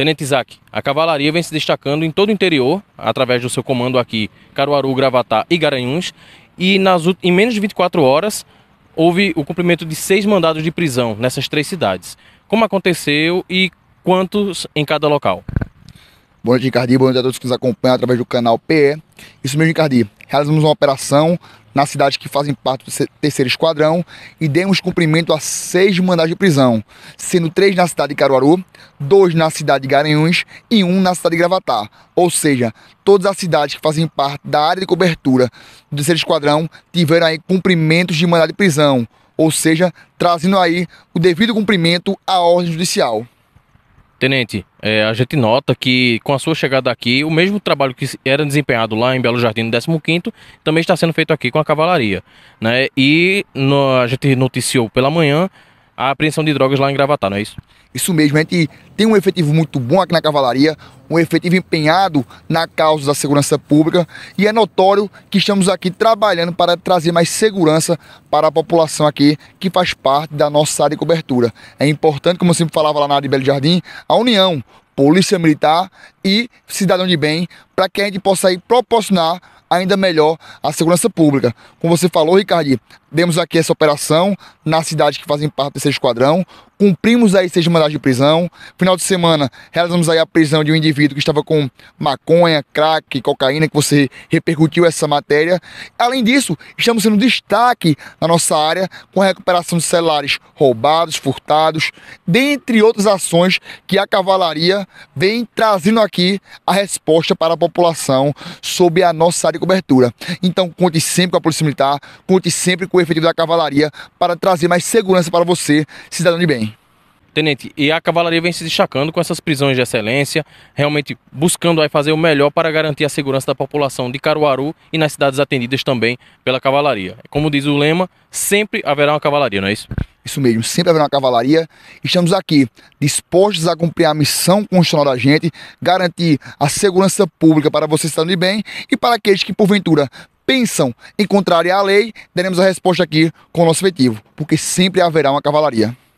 Tenente Isaac, a cavalaria vem se destacando em todo o interior, através do seu comando aqui, Caruaru, Gravatá e Garanhuns, e nas, em menos de 24 horas houve o cumprimento de seis mandados de prisão nessas três cidades. Como aconteceu e quantos em cada local? Bom dia, Encardi. Bom dia a todos que nos acompanham através do canal PE. Isso mesmo, Encardi. Realizamos uma operação na cidade que fazem parte do terceiro esquadrão e demos cumprimento a seis mandados de prisão, sendo três na cidade de Caruaru, dois na cidade de Garanhuns e um na cidade de Gravatá. Ou seja, todas as cidades que fazem parte da área de cobertura do terceiro esquadrão tiveram aí cumprimentos de mandado de prisão, ou seja, trazendo aí o devido cumprimento à ordem judicial. Tenente, é, a gente nota que com a sua chegada aqui, o mesmo trabalho que era desempenhado lá em Belo Jardim no 15º, também está sendo feito aqui com a cavalaria, né? E no, a gente noticiou pela manhã a apreensão de drogas lá em Gravatar, não é isso? Isso mesmo, a gente tem um efetivo muito bom aqui na Cavalaria, um efetivo empenhado na causa da segurança pública e é notório que estamos aqui trabalhando para trazer mais segurança para a população aqui que faz parte da nossa área de cobertura. É importante, como eu sempre falava lá na área de Belo Jardim, a união, polícia militar e cidadão de bem, para que a gente possa aí proporcionar ainda melhor a segurança pública. Como você falou, Ricardinho, demos aqui essa operação na cidade que fazem parte desse esquadrão, cumprimos aí seis mandados de prisão. Final de semana, realizamos aí a prisão de um indivíduo que estava com maconha, crack, cocaína, que você repercutiu essa matéria. Além disso, estamos sendo destaque na nossa área com a recuperação de celulares roubados, furtados, dentre outras ações que a cavalaria vem trazendo aqui a resposta para a população sobre a nossa área de cobertura. Então, conte sempre com a Polícia Militar, conte sempre com o efetivo da cavalaria para trazer mais segurança para você, cidadão de bem. Tenente, e a cavalaria vem se destacando com essas prisões de excelência, realmente buscando aí fazer o melhor para garantir a segurança da população de Caruaru e nas cidades atendidas também pela cavalaria. Como diz o lema, sempre haverá uma cavalaria, não é isso? Isso mesmo, sempre haverá uma cavalaria. Estamos aqui dispostos a cumprir a missão constitucional da gente, garantir a segurança pública para vocês estando de bem e para aqueles que porventura pensam em contrariar a lei, daremos a resposta aqui com o nosso efetivo, porque sempre haverá uma cavalaria.